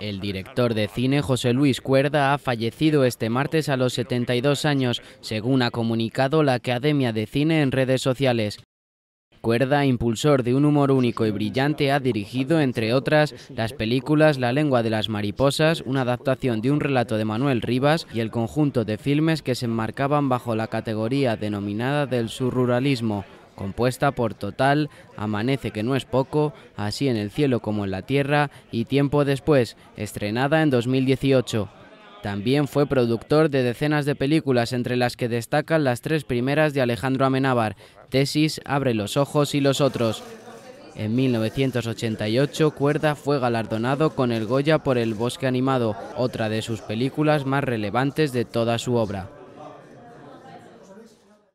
el director de cine José Luis Cuerda ha fallecido este martes a los 72 años, según ha comunicado la Academia de Cine en redes sociales. Cuerda, impulsor de un humor único y brillante, ha dirigido, entre otras, las películas La lengua de las mariposas, una adaptación de un relato de Manuel Rivas y el conjunto de filmes que se enmarcaban bajo la categoría denominada del surruralismo compuesta por Total, Amanece que no es poco, Así en el cielo como en la tierra y Tiempo después, estrenada en 2018. También fue productor de decenas de películas, entre las que destacan las tres primeras de Alejandro Amenábar, Tesis, Abre los Ojos y Los Otros. En 1988, Cuerda fue galardonado con el Goya por El Bosque Animado, otra de sus películas más relevantes de toda su obra.